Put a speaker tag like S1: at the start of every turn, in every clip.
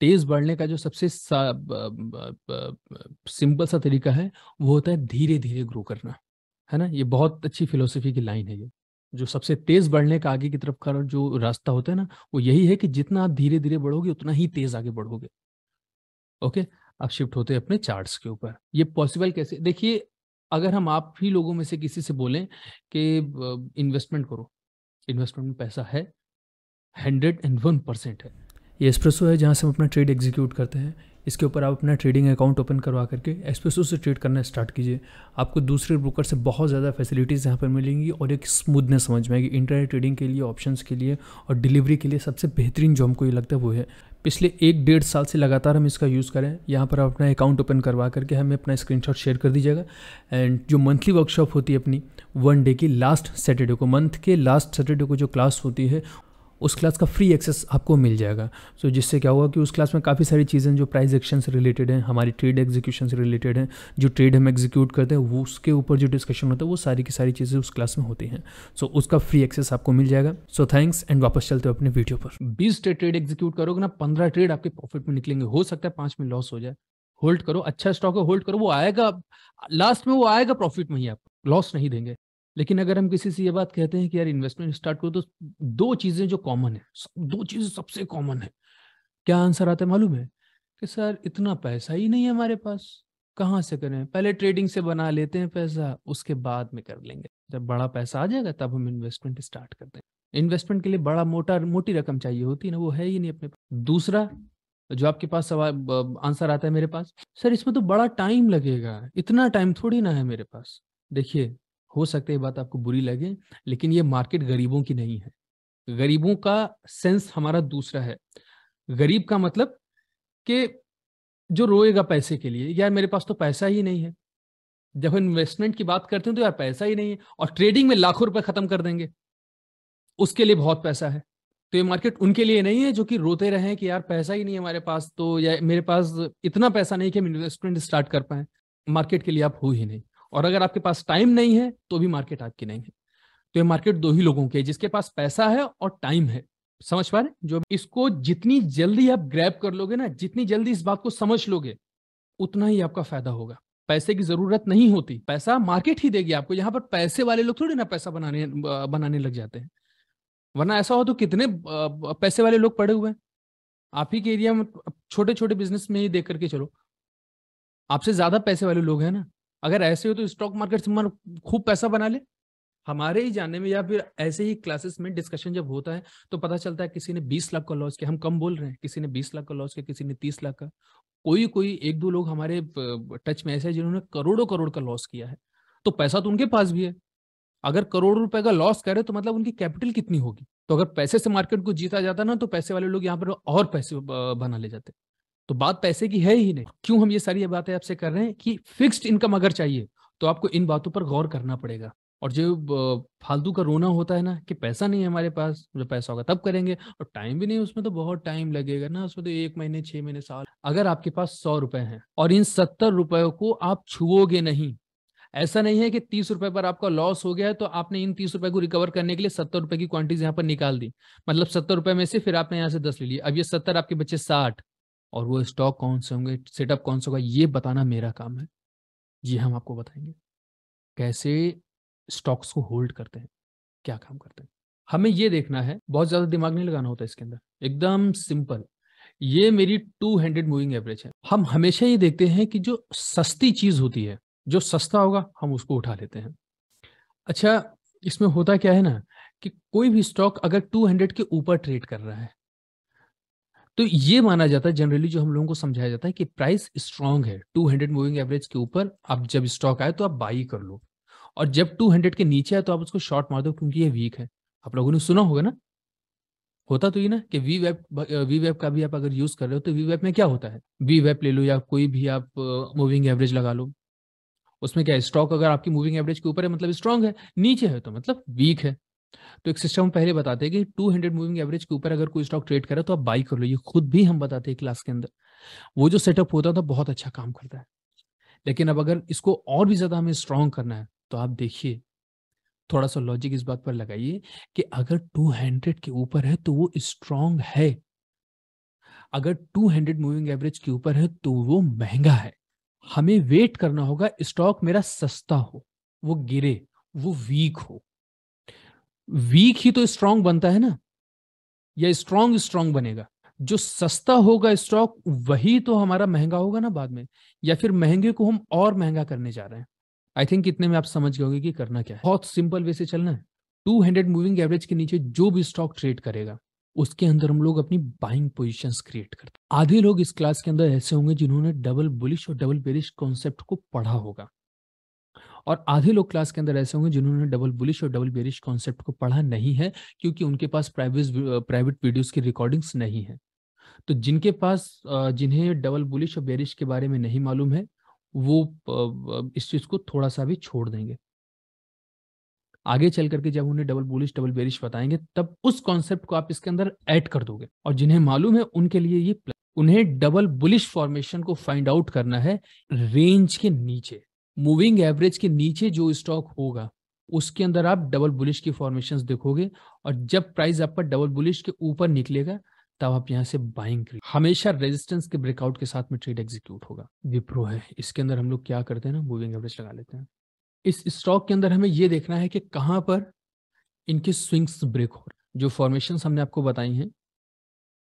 S1: तेज बढ़ने का जो सबसे सा, सिंपल सा तरीका है वो होता है धीरे धीरे ग्रो करना है ना ये बहुत अच्छी फिलोसफी की लाइन है ये जो सबसे तेज बढ़ने का आगे की तरफ का जो रास्ता होता है ना वो यही है कि जितना आप धीरे धीरे बढ़ोगे उतना ही तेज आगे बढ़ोगे ओके आप शिफ्ट होते हैं अपने चार्ट्स के ऊपर ये पॉसिबल कैसे देखिए अगर हम आप ही लोगों में से किसी से बोलें कि इन्वेस्टमेंट करो इन्वेस्टमेंट में पैसा है हंड्रेड एंड वन परसेंट है ये एस्प्रेसो है जहाँ से हम अपना ट्रेड एग्जीक्यूट करते हैं इसके ऊपर आप अपना ट्रेडिंग अकाउंट ओपन करवा करके एस्प्रेसो से ट्रेड करना स्टार्ट कीजिए आपको दूसरे ब्रोकर से बहुत ज़्यादा फैसिलिटीज़ यहाँ पर मिलेंगी और एक स्मूथनेस समझ में आएगी इंटरनेट ट्रेडिंग के लिए ऑप्शन के लिए और डिलीवरी के लिए सबसे बेहतरीन जो हमको ये लगता है वो है पिछले एक डेढ़ साल से लगातार हम इसका यूज़ करें यहाँ पर आप अपना अकाउंट ओपन करवा करके हमें अपना स्क्रीनशॉट शेयर कर दीजिएगा एंड जो मंथली वर्कशॉप होती है अपनी वन डे की लास्ट सैटरडे को मंथ के लास्ट सैटरडे को जो क्लास होती है उस क्लास का फ्री एक्सेस आपको मिल जाएगा सो so, जिससे क्या होगा कि उस क्लास में काफ़ी सारी चीज़ें जो प्राइस एक्शन से रिलेटेड हैं हमारी ट्रेड एग्जीक्यूशन से रिलेटेड हैं जो ट्रेड हम एग्जीक्यूट करते हैं वो उसके ऊपर जो डिस्कशन होता है वो सारी की सारी चीज़ें उस क्लास में होती हैं सो so, उसका फ्री एक्सेस आपको मिल जाएगा सो थैंक्स एंड वापस चलते हो अपने वीडियो पर बीस ट्रेड एग्जीक्यूट करोगे ना पंद्रह ट्रेड आपके प्रॉफिट में निकलेंगे हो सकता है पाँच में लॉस हो जाए होल्ड करो अच्छा स्टॉक है होल्ड करो वो आएगा लास्ट में वो आएगा प्रॉफिट में ही आप लॉस नहीं देंगे लेकिन अगर हम किसी से ये बात कहते हैं कि यार इन्वेस्टमेंट स्टार्ट करो तो दो चीजें जो कॉमन है दो चीजें सबसे कॉमन है क्या आंसर आता है मालूम है कि सर इतना पैसा ही नहीं है हमारे पास कहाँ से करें पहले ट्रेडिंग से बना लेते हैं पैसा उसके बाद में कर लेंगे जब बड़ा पैसा आ जाएगा तब हम इन्वेस्टमेंट स्टार्ट करते हैं इन्वेस्टमेंट के लिए बड़ा मोटा मोटी रकम चाहिए होती है ना वो है ही नहीं अपने पास दूसरा जो आपके पास सवाल आंसर आता है मेरे पास सर इसमें तो बड़ा टाइम लगेगा इतना टाइम थोड़ी ना है मेरे पास देखिए हो सकता है ये बात आपको बुरी लगे लेकिन ये मार्केट गरीबों की नहीं है गरीबों का सेंस हमारा दूसरा है गरीब का मतलब कि जो रोएगा पैसे के लिए यार मेरे पास तो पैसा ही नहीं है जब इन्वेस्टमेंट की बात करते हैं तो यार पैसा ही नहीं है और ट्रेडिंग में लाखों रुपए खत्म कर देंगे उसके लिए बहुत पैसा है तो ये मार्केट उनके लिए नहीं है जो कि रोते रहे कि यार पैसा ही नहीं है हमारे पास तो या मेरे पास इतना पैसा नहीं कि हम इन्वेस्टमेंट स्टार्ट कर पाए मार्केट के लिए आप हो ही नहीं और अगर आपके पास टाइम नहीं है तो भी मार्केट आपकी नहीं है तो ये मार्केट दो ही लोगों की है जिसके पास पैसा है और टाइम है समझ पा रहे जो इसको जितनी जल्दी आप ग्रैब कर लोगे ना जितनी जल्दी इस बात को समझ लोगे उतना ही आपका फायदा होगा पैसे की जरूरत नहीं होती पैसा मार्केट ही देगी आपको यहाँ पर पैसे वाले लोग थोड़ी ना पैसा बनाने बनाने लग जाते हैं वरना ऐसा हो तो कितने पैसे वाले लोग पड़े हुए हैं आप ही के एरिया में छोटे छोटे बिजनेस में ही देख करके चलो आपसे ज्यादा पैसे वाले लोग हैं ना अगर ऐसे हो तो स्टॉक मार्केट से खूब पैसा बना ले हमारे ही जानने में या फिर ऐसे ही क्लासेस में डिस्कशन जब होता है तो पता चलता है किसी ने 20 लाख का लॉस किया हम कम बोल रहे हैं किसी ने 20 लाख का लॉस किया किसी ने 30 लाख का कोई कोई एक दो लोग हमारे टच में ऐसे हैं जिन्होंने करोड़ों करोड़ का लॉस किया है तो पैसा तो उनके पास भी है अगर करोड़ रुपए का लॉस करे तो मतलब उनकी कैपिटल कितनी होगी तो अगर पैसे से मार्केट को जीता जाता ना तो पैसे वाले लोग यहाँ पर और पैसे बना ले जाते तो बात पैसे की है ही नहीं क्यों हम ये सारी बातें आपसे कर रहे हैं कि फिक्स्ड इनकम अगर चाहिए तो आपको इन बातों पर गौर करना पड़ेगा और जो फालतू का रोना होता है ना कि पैसा नहीं है हमारे पास जो पैसा होगा तब करेंगे और टाइम भी नहीं उसमें तो बहुत टाइम लगेगा ना उसमें तो एक महीने छह महीने साल अगर आपके पास सौ रुपए हैं और इन सत्तर रुपयों को आप छुओगे नहीं ऐसा नहीं है कि तीस रुपए पर आपका लॉस हो गया है तो आपने इन तीस रुपए को रिकवर करने के लिए सत्तर रुपए की क्वांटिटी यहाँ पर निकाल दी मतलब सत्तर रुपए में से फिर आपने यहाँ से दस ले लिया अब ये सत्तर आपके बच्चे साठ और वो स्टॉक कौन से होंगे सेटअप कौन सा होगा ये बताना मेरा काम है ये हम आपको बताएंगे कैसे स्टॉक्स को होल्ड करते हैं क्या काम करते हैं हमें ये देखना है बहुत ज़्यादा दिमाग नहीं लगाना होता इसके अंदर एकदम सिंपल ये मेरी टू हंड्रेड मूविंग एवरेज है हम हमेशा ये देखते हैं कि जो सस्ती चीज़ होती है जो सस्ता होगा हम उसको उठा लेते हैं अच्छा इसमें होता क्या है ना कि कोई भी स्टॉक अगर टू हंड्रेड के ऊपर ट्रेड कर रहा है तो ये माना जाता है जनरली जो हम लोगों को समझाया जाता है कि प्राइस स्ट्रांग है 200 मूविंग एवरेज के ऊपर आप जब स्टॉक आए तो आप बाई कर लो और जब 200 के नीचे आए तो आप उसको शॉर्ट मार दो क्योंकि ये वीक है आप लोगों ने सुना होगा ना होता तो ये ना कि वी वेब वी वेब का भी आप अगर यूज कर रहे हो तो वी वेब में क्या होता है वी वेब ले लो या कोई भी आप मूविंग एवरेज लगा लो उसमें क्या स्टॉक अगर आपकी मूविंग एवरेज के ऊपर है मतलब स्ट्रांग है नीचे है तो मतलब वीक है तो एक सिस्टम पहले बताते हैं कि टू हंड्रेड मूविंग एवरेज के ऊपर अगर कोई स्टॉक ट्रेड करे तो आप बाई कर लो ये खुद भी हम बताते हैं क्लास के अंदर वो जो सेटअप होता था तो बहुत अच्छा काम करता है लेकिन अब अगर इसको और भी ज्यादा हमें स्ट्रॉन्ग करना है तो आप देखिए थोड़ा सा लॉजिक इस बात पर लगाइए कि अगर 200 के ऊपर है तो वो स्ट्रांग है अगर 200 मूविंग एवरेज के ऊपर है तो वो महंगा है हमें वेट करना होगा स्टॉक मेरा सस्ता हो वो गिरे वो वीक हो वीक ही तो स्ट्रांग बनता है ना या स्ट्रांग स्ट्रांग बनेगा जो सस्ता होगा स्टॉक वही तो हमारा महंगा होगा ना बाद में या फिर महंगे को हम और महंगा करने जा रहे हैं आई थिंक इतने में आप समझ गए कि करना क्या है बहुत सिंपल वे से चलना है टू हंड्रेड मूविंग एवरेज के नीचे जो भी स्टॉक ट्रेड करेगा उसके अंदर हम लोग अपनी बाइंग पोजिशन क्रिएट करते आधे लोग इस क्लास के अंदर ऐसे होंगे जिन्होंने डबल बुलिश और डबल बेरिश कॉन्सेप्ट को पढ़ा होगा और आधे लोग क्लास के अंदर ऐसे होंगे जिन्होंने डबल बुलिश और डबल बेरिश कॉन्सेप्ट को पढ़ा नहीं है क्योंकि उनके पास प्राइवेट प्राइवेट वीडियोज की रिकॉर्डिंग्स नहीं है तो जिनके पास जिन्हें डबल बुलिश और बेरिश के बारे में नहीं मालूम है वो इस चीज को थोड़ा सा भी छोड़ देंगे आगे चल करके जब उन्हें डबल बुलिश डबल बेरिश बताएंगे तब उस कॉन्सेप्ट को आप इसके अंदर ऐड कर दोगे और जिन्हें मालूम है उनके लिए ये उन्हें डबल बुलिश फॉर्मेशन को फाइंड आउट करना है रेंज के नीचे मूविंग एवरेज के नीचे जो स्टॉक होगा उसके अंदर आप डबल बुलिश की फॉर्मेशन देखोगे और जब प्राइस आपका डबल बुलिश के ऊपर निकलेगा तब आप यहाँ से बाइंग करें हमेशा रेजिस्टेंस के ब्रेकआउट के साथ में ट्रेड एग्जीक्यूट होगा विप्रो है इसके अंदर हम लोग क्या करते हैं ना मूविंग एवरेज लगा लेते हैं इस स्टॉक के अंदर हमें ये देखना है कि कहाँ पर इनके स्विंग्स ब्रेक हो रहे जो फॉर्मेशन हमने आपको बताई हैं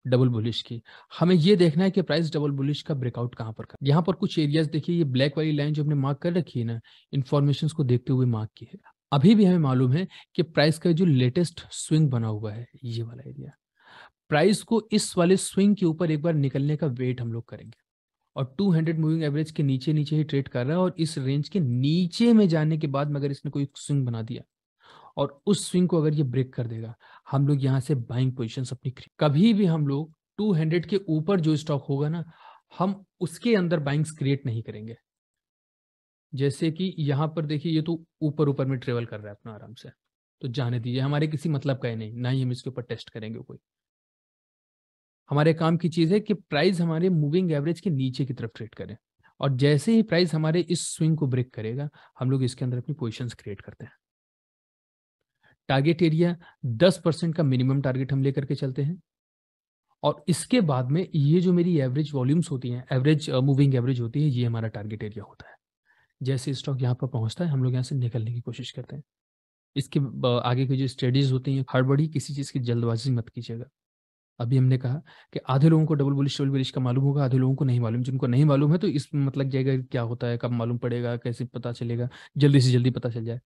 S1: डबल बुलिश की हमें ये देखना है कि प्राइस डबल बुलिश का ब्रेकआउट कहाँ पर कहा यहाँ पर कुछ एरियाज देखिए ये ब्लैक वाली लाइन जो हमने मार्क कर रखी है ना इन्फॉर्मेशन को देखते हुए मार्क की है अभी भी हमें मालूम है कि प्राइस का जो लेटेस्ट स्विंग बना हुआ है ये वाला एरिया प्राइस को इस वाले स्विंग के ऊपर एक बार निकलने का वेट हम लोग करेंगे और 200 मूविंग एवरेज के नीचे नीचे ही ट्रेड कर रहा है और इस रेंज के नीचे में जाने के बाद मगर इसने कोई स्विंग बना दिया और उस स्विंग को अगर ये ब्रेक कर देगा हम लोग यहाँ से बाइंग पोजिशन अपनी कभी भी हम लोग 200 के ऊपर जो स्टॉक होगा ना हम उसके अंदर बाइंग्स क्रिएट नहीं करेंगे जैसे कि यहाँ पर देखिए ये तो ऊपर ऊपर में ट्रेवल कर रहा है अपना आराम से तो जाने दीजिए हमारे किसी मतलब का ही नहीं ना ही हम इसके ऊपर टेस्ट करेंगे कोई हमारे काम की चीज़ है कि प्राइस हमारे मूविंग एवरेज के नीचे की तरफ ट्रेड करें और जैसे ही प्राइस हमारे इस स्विंग को ब्रेक करेगा हम लोग इसके अंदर अपनी पोजिशन क्रिएट करते हैं टारगेट एरिया दस परसेंट का मिनिमम टारगेट हम लेकर के चलते हैं और इसके बाद में ये जो मेरी एवरेज वॉल्यूम्स होती हैं एवरेज मूविंग एवरेज होती है ये हमारा टारगेट एरिया होता है जैसे स्टॉक यहाँ पर पहुँचता है हम लोग यहाँ से निकलने की कोशिश करते हैं इसके uh, आगे की जो स्टडीज होती हैं हड़बड़ी किसी चीज़ की जल्दबाजी मत कीजिएगा अभी हमने कहा कि आधे लोगों को डबल बुलिश डबल बुलिश का मालूम होगा आधे लोगों को नहीं मालूम जिनको नहीं मालूम है तो इस मतलब जाएगा क्या होता है कब मालूम पड़ेगा कैसे पता चलेगा जल्दी से जल्दी पता चल जाए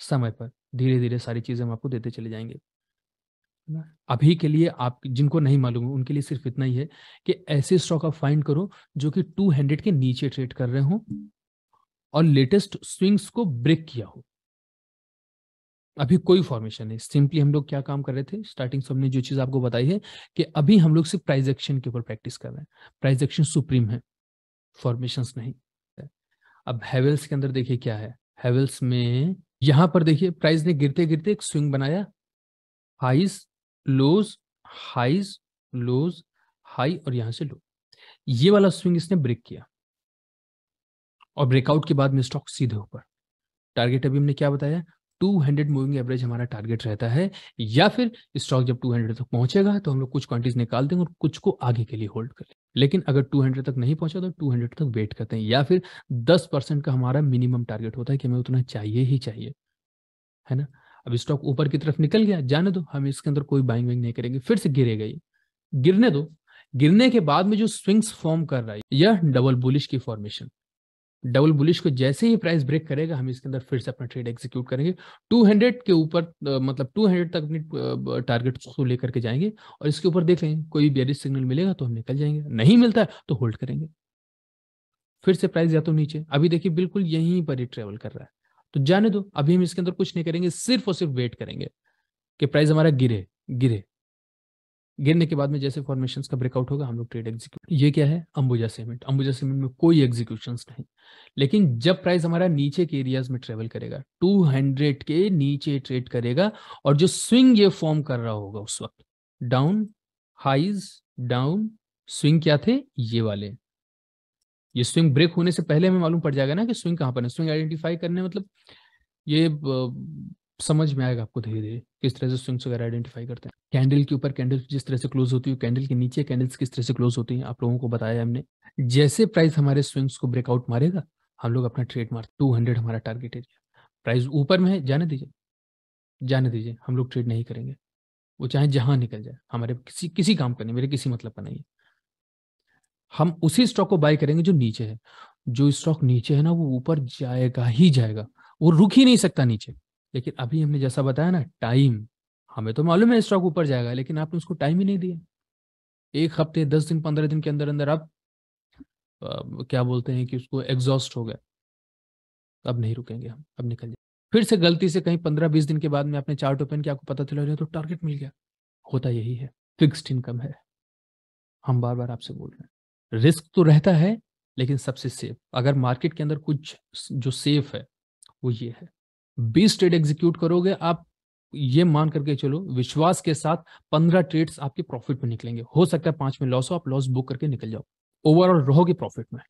S1: समय पर धीरे धीरे सारी चीज़ें हम आपको देते चले जाएंगे अभी के लिए आप जिनको नहीं मालूम है उनके लिए सिर्फ इतना ही है कि ऐसे स्टॉक आप फाइंड करो जो कि टू हंड्रेड के नीचे ट्रेड कर रहे हो और लेटेस्ट स्विंग्स को ब्रेक किया हो अभी कोई फॉर्मेशन नहीं सिंपली हम लोग क्या काम कर रहे थे स्टार्टिंग से हमने जो चीज आपको बताई है कि अभी हम लोग सिर्फ प्राइज एक्शन के ऊपर प्रैक्टिस कर रहे हैं प्राइज एक्शन सुप्रीम है फॉर्मेशन नहीं अब हैवेल्स के अंदर देखिए क्या है हैवेल्स में यहां पर देखिए प्राइस ने गिरते गिरते एक स्विंग बनाया highs lows highs lows high और यहां से लो ये वाला स्विंग इसने ब्रेक किया और ब्रेकआउट के बाद में स्टॉक सीधे ऊपर टारगेट अभी हमने क्या बताया 200 मूविंग एवरेज हमारा टारगेट रहता है या फिर स्टॉक जब 200 तक पहुंचेगा तो हम लोग कुछ क्वांटिटीज निकाल देंगे और कुछ को आगे के लिए होल्ड करें लेकिन अगर 200 तक नहीं पहुंचा तो 200 तक वेट करते हैं या फिर 10 परसेंट का हमारा मिनिमम टारगेट होता है कि हमें उतना चाहिए ही चाहिए है ना अब स्टॉक ऊपर की तरफ निकल गया जाने दो हम इसके अंदर कोई बाइंग वाइंग नहीं करेंगे फिर से गिरेगा ये गिरने दो गिरने के बाद में जो स्विंग्स फॉर्म कर रहा है यह डबल बुलिश की फॉर्मेशन डबल बुलिश को जैसे ही प्राइस ब्रेक करेगा हम इसके अंदर फिर से अपना ट्रेड एग्जीक्यूट करेंगे 200 के ऊपर मतलब 200 तक अपनी टारगेट को लेकर के जाएंगे और इसके ऊपर देख लेंगे कोई बेरिश सिग्नल मिलेगा तो हम निकल जाएंगे नहीं मिलता है तो होल्ड करेंगे फिर से प्राइस या तो नीचे अभी देखिए बिल्कुल यहीं पर ही ट्रेवल कर रहा है तो जाने दो अभी हम इसके अंदर कुछ नहीं करेंगे सिर्फ और सिर्फ वेट करेंगे कि प्राइस हमारा गिरे गिरे गिरने के बाद में जैसे फॉर्मेशन का ब्रेकआउट होगा हम लोग ट्रेड एग्जीक्यूट ये क्या है अंबुजा सीमेंट अंबुजा सीमेंट में कोई एग्जीक्यूशन नहीं लेकिन जब प्राइस हमारा नीचे के एरियाज में ट्रेवल करेगा 200 के नीचे ट्रेड करेगा और जो स्विंग ये फॉर्म कर रहा होगा उस वक्त डाउन हाइज डाउन स्विंग क्या थे ये वाले ये स्विंग ब्रेक होने से पहले हमें मालूम पड़ जाएगा ना कि स्विंग कहां पर है स्विंग आइडेंटिफाई करने मतलब ये समझ में आएगा आपको धीरे धीरे किस तरह से स्विंग्स वगैरह आइडेंटिफाई करते हैं कैंडल के ऊपर कैंडल जिस तरह से क्लोज होती है कैंडल के नीचे कैंडल्स किस तरह से क्लोज होती है आप लोगों को बताया हमने जैसे प्राइस हमारे स्विंग्स को ब्रेकआउट मारेगा हम लोग अपना ट्रेड मार टू हंड्रेड हमारा टारगेट एरिया प्राइस ऊपर में है जाने दीजिए जाने दीजिए हम लोग ट्रेड नहीं करेंगे वो चाहे जहां निकल जाए हमारे किसी किसी काम का नहीं मेरे किसी मतलब का नहीं है हम उसी स्टॉक को बाय करेंगे जो नीचे है जो स्टॉक नीचे है ना वो ऊपर जाएगा ही जाएगा वो रुक ही नहीं सकता नीचे लेकिन अभी हमने जैसा बताया ना टाइम हमें तो मालूम है स्टॉक ऊपर जाएगा लेकिन आपने उसको टाइम ही नहीं दिया एक हफ्ते दस दिन पंद्रह दिन के अंदर अंदर आप क्या बोलते हैं कि उसको एग्जॉस्ट हो गया अब नहीं रुकेंगे हम अब निकल जाए फिर से गलती से कहीं पंद्रह बीस दिन के बाद में आपने चार्ट ओपन किया आपको पता चला तो टारगेट मिल गया होता यही है फिक्स्ड इनकम है हम बार बार आपसे बोल रहे हैं रिस्क तो रहता है लेकिन सबसे सेफ अगर मार्केट के अंदर कुछ जो सेफ है वो ये है बीस ट्रेड एग्जीक्यूट करोगे आप ये मान करके चलो विश्वास के साथ पंद्रह ट्रेड्स आपके प्रॉफिट में निकलेंगे हो सकता है पांच में लॉस हो आप लॉस बुक करके निकल जाओ ओवरऑल रहोगे प्रॉफिट में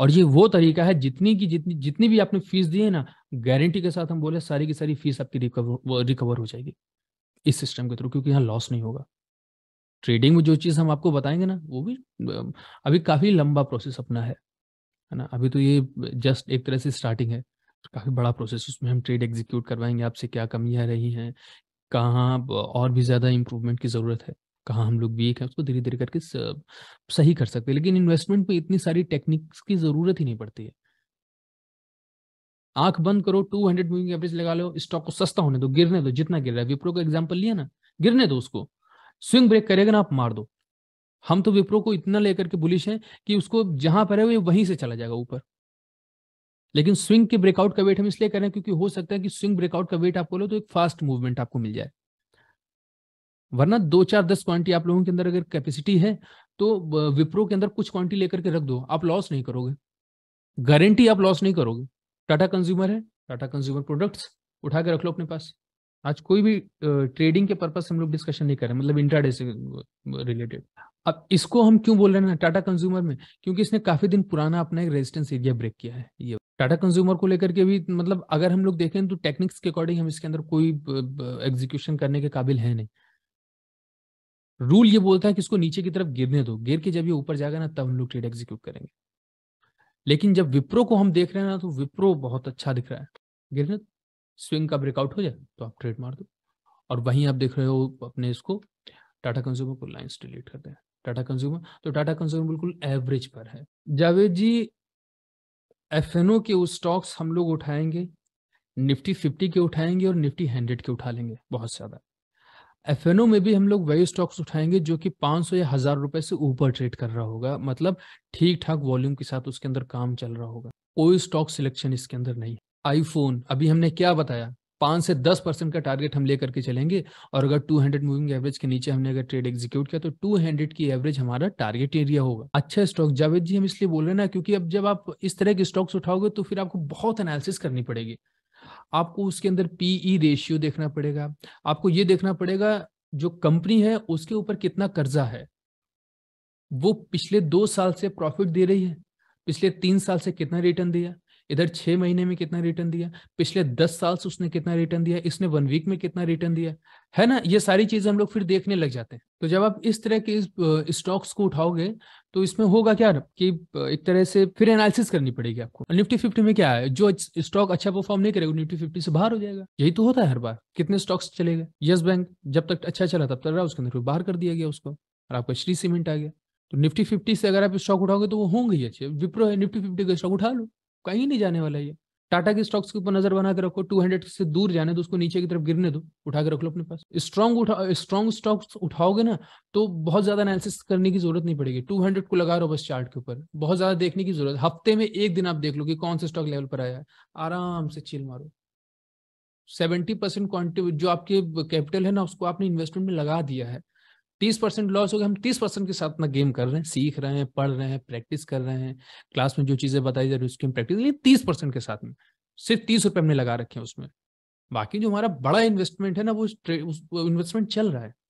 S1: और ये वो तरीका है जितनी की जितनी जितनी भी आपने फीस दी है ना गारंटी के साथ हम बोले सारी की सारी फीस आपकी रिकवर रिकवर हो जाएगी इस सिस्टम के थ्रू क्योंकि यहाँ लॉस नहीं होगा ट्रेडिंग में जो चीज़ हम आपको बताएंगे ना वो भी अभी काफ़ी लंबा प्रोसेस अपना है है ना अभी तो ये जस्ट एक तरह से स्टार्टिंग है काफ़ी बड़ा प्रोसेस उसमें हम ट्रेड एग्जीक्यूट करवाएंगे आपसे क्या कमियां रही हैं कहाँ और भी ज़्यादा इम्प्रूवमेंट की ज़रूरत है कहाँ हम लोग वीक हैं उसको धीरे धीरे करके सही कर सकते हैं लेकिन इन्वेस्टमेंट में इतनी सारी टेक्निक्स की ज़रूरत ही नहीं पड़ती है आंख बंद करो टू हंड्रेड मूविंग एवरेज लगा लो स्टॉक को सस्ता होने दो गिरने दो जितना गिर रहा है विप्रो का एग्जाम्पल लिया ना गिरने दो उसको स्विंग ब्रेक करेगा ना आप मार दो हम तो विप्रो को इतना लेकर के बुलिश है कि उसको जहां पर है वो वहीं से चला जाएगा ऊपर लेकिन स्विंग के ब्रेकआउट का वेट हम इसलिए कर रहे हैं क्योंकि हो सकता है कि स्विंग ब्रेकआउट का वेट आपको लो तो एक फास्ट मूवमेंट आपको मिल जाए वरना दो चार दस क्वांटिटी आप लोगों के अंदर अगर कैपेसिटी है तो विप्रो के अंदर कुछ क्वांटिटी लेकर के रख दो आप लॉस नहीं करोगे गारंटी आप लॉस नहीं करोगे टाटा कंज्यूमर है टाटा कंज्यूमर प्रोडक्ट्स उठा के रख लो अपने पास आज कोई भी ट्रेडिंग के पर्पज से हम लोग डिस्कशन नहीं कर रहे मतलब इंट्राडे से रिलेटेड अब इसको हम क्यों बोल रहे हैं टाटा कंज्यूमर में क्योंकि इसने काफी दिन पुराना अपना एक रेजिस्टेंस एरिया ब्रेक किया है ये टाटा कंज्यूमर को लेकर के भी मतलब अगर हम लोग देखें तो टेक्निक्स के अकॉर्डिंग हम इसके अंदर कोई एग्जीक्यूशन करने के काबिल है नहीं रूल ये बोलता है कि इसको नीचे की तरफ गिरने दो गिर के जब ये ऊपर जाएगा ना तब हम लोग ट्रेड एग्जीक्यूट करेंगे लेकिन जब विप्रो को हम देख रहे हैं ना तो विप्रो बहुत अच्छा दिख रहा है गिरने स्विंग का ब्रेकआउट हो जाए तो आप ट्रेड मार दो और वहीं आप देख रहे हो अपने इसको टाटा कंज्यूमर को लाइन्स डिलीट कर दें टाटा कंज्यूमर तो टाटा कंज्यूमर बिल्कुल एवरेज पर है जावेद जी एफ के वो स्टॉक्स हम लोग उठाएंगे निफ्टी फिफ्टी के उठाएंगे और निफ्टी हंड्रेड के उठा लेंगे बहुत ज़्यादा एफ में भी हम लोग वही स्टॉक्स उठाएंगे जो कि 500 या हज़ार रुपए से ऊपर ट्रेड कर रहा होगा मतलब ठीक ठाक वॉल्यूम के साथ उसके अंदर काम चल रहा होगा कोई स्टॉक सिलेक्शन इसके अंदर नहीं आईफोन अभी हमने क्या बताया पांच से दस परसेंट का टारगेट हम लेकर के चलेंगे और अगर टू हंड्रेड मूविंग एवरेज के नीचे हमने अगर ट्रेड एग्जीक्यूट किया तो टू हंड्रेड की एवरेज हमारा टारगेट एरिया होगा अच्छा स्टॉक जावेद जी हम इसलिए बोल रहे हैं ना क्योंकि अब जब आप इस तरह के स्टॉक्स उठाओगे तो फिर आपको बहुत एनालिसिस करनी पड़ेगी आपको उसके अंदर पीई रेशियो e देखना पड़ेगा आपको ये देखना पड़ेगा जो कंपनी है उसके ऊपर कितना कर्जा है वो पिछले दो साल से प्रॉफिट दे रही है पिछले तीन साल से कितना रिटर्न दिया इधर छह महीने में कितना रिटर्न दिया पिछले दस साल से उसने कितना रिटर्न दिया इसने वन वीक में कितना रिटर्न दिया है ना ये सारी चीजें हम लोग फिर देखने लग जाते हैं तो जब आप इस तरह के स्टॉक्स को उठाओगे तो इसमें होगा क्या कि एक तरह से फिर एनालिसिस करनी पड़ेगी आपको निफ्टी फिफ्टी में क्या है जो स्टॉक अच्छा परफॉर्म नहीं करेगा निफ्टी फिफ्टी से बाहर हो जाएगा यही तो होता है हर बार कितने स्टॉक्स चले गए यस बैंक जब तक अच्छा चला तब तक रहा उसके अंदर बाहर कर दिया गया उसको और आपका श्री सीमेंट आ गया तो निफ्टी फिफ्टी से अगर आप स्टॉक उठाओगे तो वो होंगे ही अच्छे विप्रो है निफ्टी फिफ्टी का स्टॉक उठा लो कहीं नहीं जाने वाला ये टाटा के स्टॉक्स के ऊपर नजर बना के रखो 200 से दूर जाने दो उसको नीचे की तरफ गिरने दो उठा के रख लो अपने पास स्ट्रॉन्ग उठा स्ट्रॉन्ग स्टॉक्स उठाओगे ना तो बहुत ज्यादा एनालिसिस करने की जरूरत नहीं पड़ेगी 200 को लगा रहो बस चार्ट के ऊपर बहुत ज्यादा देखने की जरूरत हफ्ते में एक दिन आप देख लो कि कौन से स्टॉक लेवल पर आया है आराम से चील मारो सेवेंटी परसेंट जो आपके कैपिटल है ना उसको आपने इन्वेस्टमेंट में लगा दिया है तीस परसेंट लॉस हो गया हम तीस परसेंट के साथ ना गेम कर रहे हैं सीख रहे हैं पढ़ रहे हैं प्रैक्टिस कर रहे हैं क्लास में जो चीजें बताई जा रही है उसकी हम प्रैक्टिस नहीं तीस परसेंट के साथ में सिर्फ तीस रुपये हमने लगा रखे हैं उसमें बाकी जो हमारा बड़ा इन्वेस्टमेंट है ना वो उस इन्वेस्टमेंट चल रहा है